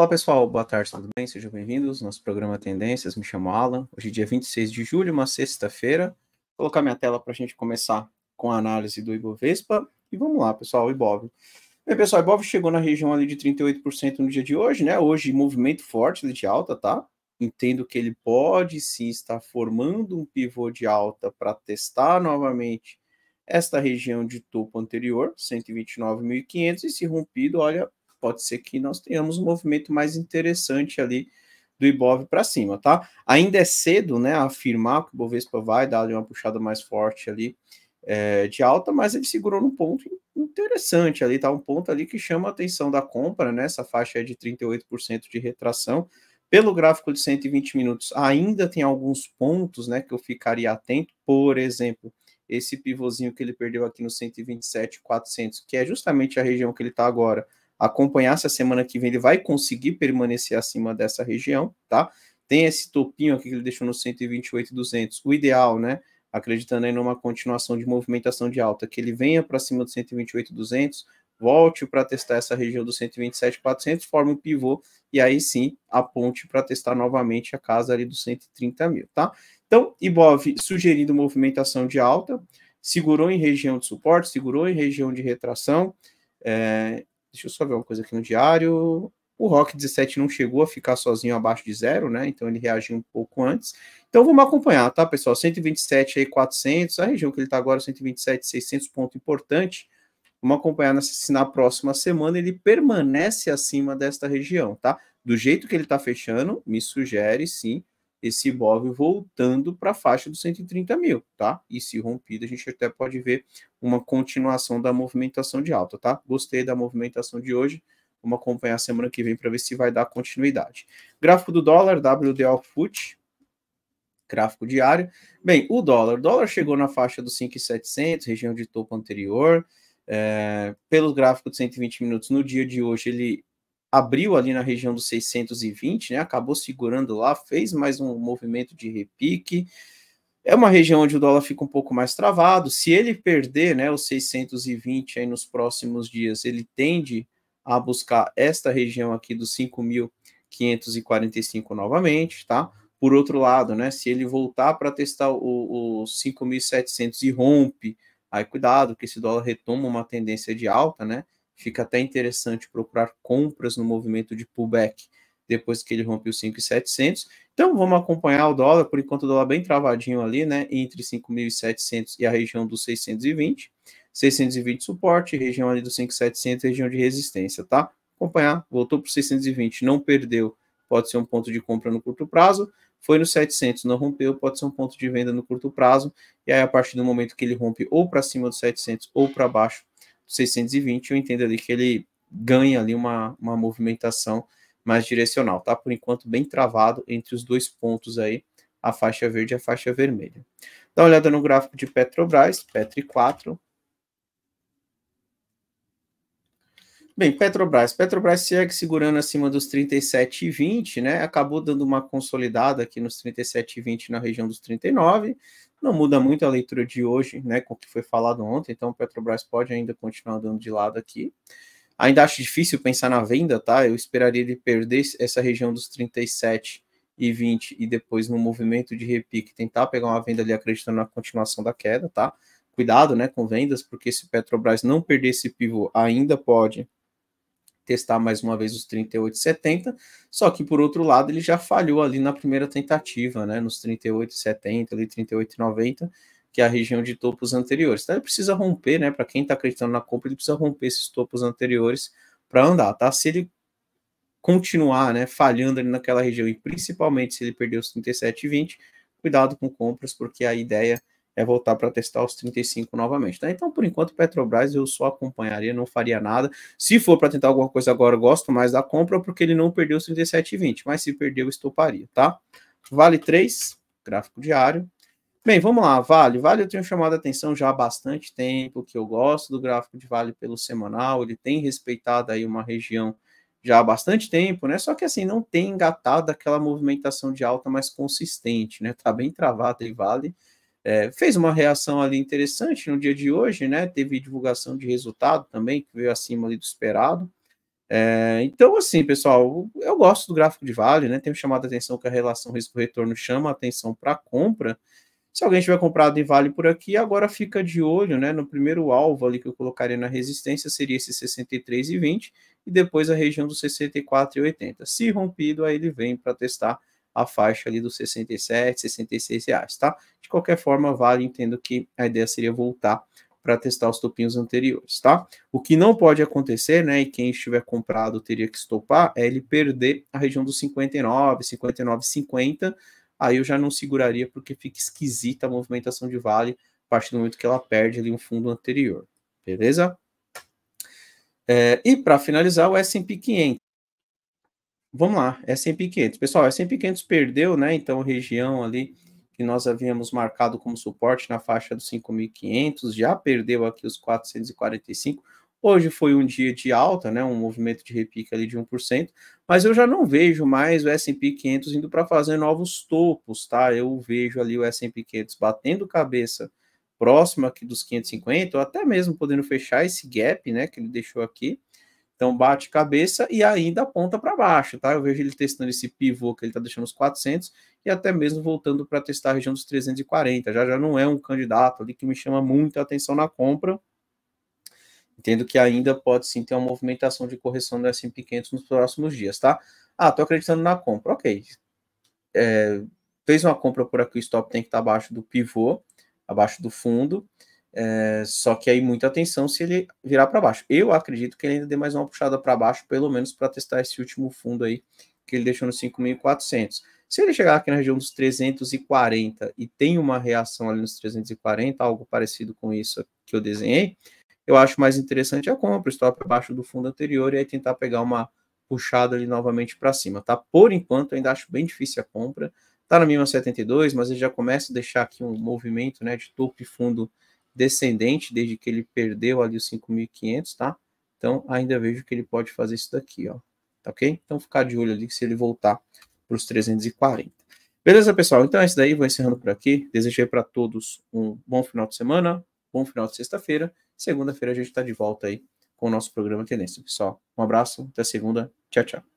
Olá pessoal, boa tarde, tudo bem? Sejam bem-vindos ao nosso programa Tendências. Me chamo Alan. Hoje é dia 26 de julho, uma sexta-feira. Vou colocar minha tela para a gente começar com a análise do Ibovespa. E vamos lá, pessoal, o Ibov. Bem, pessoal, o Ibov chegou na região ali de 38% no dia de hoje, né? Hoje, movimento forte de alta, tá? Entendo que ele pode sim estar formando um pivô de alta para testar novamente esta região de topo anterior, 129.500, e se rompido, olha, pode ser que nós tenhamos um movimento mais interessante ali do Ibov para cima, tá? Ainda é cedo, né, afirmar que o Bovespa vai dar uma puxada mais forte ali é, de alta, mas ele segurou num ponto interessante ali, tá? Um ponto ali que chama a atenção da compra, né? Essa faixa é de 38% de retração. Pelo gráfico de 120 minutos, ainda tem alguns pontos, né, que eu ficaria atento. Por exemplo, esse pivôzinho que ele perdeu aqui no 127.400, que é justamente a região que ele está agora, acompanhar se a semana que vem ele vai conseguir permanecer acima dessa região, tá? Tem esse topinho aqui que ele deixou no 128,200. O ideal, né? Acreditando aí numa continuação de movimentação de alta, que ele venha para cima do 128,200, volte para testar essa região do 127,400, forme um pivô e aí sim aponte para testar novamente a casa ali dos 130 mil, tá? Então, Ibov sugerindo movimentação de alta, segurou em região de suporte, segurou em região de retração, é, Deixa eu só ver uma coisa aqui no diário. O Rock 17 não chegou a ficar sozinho abaixo de zero, né? Então ele reagiu um pouco antes. Então vamos acompanhar, tá, pessoal? 127 aí, 400. A região que ele está agora, 127, 600, ponto importante. Vamos acompanhar nessa, na próxima semana ele permanece acima desta região, tá? Do jeito que ele está fechando, me sugere sim esse imóvel voltando para a faixa dos 130 mil, tá? E se rompida, a gente até pode ver uma continuação da movimentação de alta, tá? Gostei da movimentação de hoje. Vamos acompanhar a semana que vem para ver se vai dar continuidade. Gráfico do dólar, WDO FUT, gráfico diário. Bem, o dólar. O dólar chegou na faixa dos 5,700, região de topo anterior. É, pelo gráfico de 120 minutos, no dia de hoje, ele abriu ali na região dos 620, né? Acabou segurando lá, fez mais um movimento de repique. É uma região onde o dólar fica um pouco mais travado. Se ele perder, né, os 620 aí nos próximos dias, ele tende a buscar esta região aqui dos 5.545 novamente, tá? Por outro lado, né, se ele voltar para testar os 5.700 e rompe, aí cuidado, que esse dólar retoma uma tendência de alta, né? Fica até interessante procurar compras no movimento de pullback depois que ele rompe os 5,700. Então vamos acompanhar o dólar, por enquanto o dólar bem travadinho ali, né, entre 5.700 e a região dos 620. 620 suporte, região ali dos 5.700, região de resistência, tá? Acompanhar, voltou para 620, não perdeu, pode ser um ponto de compra no curto prazo. Foi no 700, não rompeu, pode ser um ponto de venda no curto prazo. E aí a partir do momento que ele rompe ou para cima dos 700 ou para baixo 620, eu entendo ali que ele ganha ali uma, uma movimentação mais direcional, tá? Por enquanto, bem travado entre os dois pontos aí, a faixa verde e a faixa vermelha. Dá uma olhada no gráfico de Petrobras, Petri 4. Bem, Petrobras. Petrobras segue segurando acima dos 37,20, né? Acabou dando uma consolidada aqui nos 37,20 na região dos 39, não muda muito a leitura de hoje, né, com o que foi falado ontem, então Petrobras pode ainda continuar dando de lado aqui. Ainda acho difícil pensar na venda, tá? Eu esperaria ele perder essa região dos 37 e 20 e depois no movimento de repique tentar pegar uma venda ali acreditando na continuação da queda, tá? Cuidado, né, com vendas, porque se Petrobras não perder esse pivô, ainda pode testar mais uma vez os 38,70, só que por outro lado ele já falhou ali na primeira tentativa, né, nos 38,70 ali 38,90, que é a região de topos anteriores. Então ele precisa romper, né, para quem está acreditando na compra, ele precisa romper esses topos anteriores para andar, tá? Se ele continuar, né, falhando ali naquela região e principalmente se ele perder os 37,20, cuidado com compras, porque a ideia é voltar para testar os 35 novamente. Tá? Então, por enquanto, Petrobras eu só acompanharia, não faria nada. Se for para tentar alguma coisa agora, eu gosto mais da compra, porque ele não perdeu os 37,20, mas se perdeu, estouparia, tá? Vale 3, gráfico diário. Bem, vamos lá, Vale. Vale eu tenho chamado a atenção já há bastante tempo, que eu gosto do gráfico de Vale pelo semanal, ele tem respeitado aí uma região já há bastante tempo, né? Só que assim, não tem engatado aquela movimentação de alta mais consistente, né? Tá bem travado aí, Vale é, fez uma reação ali interessante no dia de hoje, né? Teve divulgação de resultado também, que veio acima ali do esperado. É, então, assim, pessoal, eu gosto do gráfico de vale, né? Tenho chamado a atenção que a relação risco-retorno chama a atenção para compra. Se alguém tiver comprado em vale por aqui, agora fica de olho, né? No primeiro alvo ali que eu colocaria na resistência seria esse 63,20 e depois a região dos 64,80. Se rompido, aí ele vem para testar a faixa ali dos 67, 66 reais, tá? De qualquer forma, vale, entendo que a ideia seria voltar para testar os topinhos anteriores, tá? O que não pode acontecer, né, e quem estiver comprado teria que estopar, é ele perder a região dos 59, 59, 50, aí eu já não seguraria porque fica esquisita a movimentação de vale a partir do momento que ela perde ali um fundo anterior, beleza? É, e para finalizar, o S&P 500. Vamos lá, é S&P 500. Pessoal, é S&P 500 perdeu, né? Então, região ali que nós havíamos marcado como suporte na faixa dos 5.500, já perdeu aqui os 445. Hoje foi um dia de alta, né? Um movimento de repique ali de 1%, mas eu já não vejo mais o S&P 500 indo para fazer novos topos, tá? Eu vejo ali o S&P 500 batendo cabeça próximo aqui dos 550, ou até mesmo podendo fechar esse gap, né, que ele deixou aqui então bate cabeça e ainda aponta para baixo, tá? Eu vejo ele testando esse pivô que ele está deixando os 400 e até mesmo voltando para testar a região dos 340. Já já não é um candidato ali que me chama muito atenção na compra. Entendo que ainda pode sim ter uma movimentação de correção do S&P 500 nos próximos dias, tá? Ah, tô acreditando na compra, ok. É, fez uma compra por aqui, o stop tem que estar tá abaixo do pivô, abaixo do fundo. É, só que aí muita atenção se ele virar para baixo. Eu acredito que ele ainda dê mais uma puxada para baixo, pelo menos para testar esse último fundo aí que ele deixou no 5.400. Se ele chegar aqui na região dos 340 e tem uma reação ali nos 340, algo parecido com isso que eu desenhei, eu acho mais interessante a compra, o stop abaixo do fundo anterior e aí tentar pegar uma puxada ali novamente para cima, tá? Por enquanto, eu ainda acho bem difícil a compra. Tá na mínima 72, mas ele já começa a deixar aqui um movimento, né, de topo e fundo descendente desde que ele perdeu ali os 5.500, tá? Então, ainda vejo que ele pode fazer isso daqui, ó. Tá ok? Então, ficar de olho ali se ele voltar para os 340. Beleza, pessoal? Então é isso daí. Vou encerrando por aqui. Desejei para todos um bom final de semana, bom final de sexta-feira. Segunda-feira a gente está de volta aí com o nosso programa Tendência, pessoal. Um abraço, até segunda. Tchau, tchau.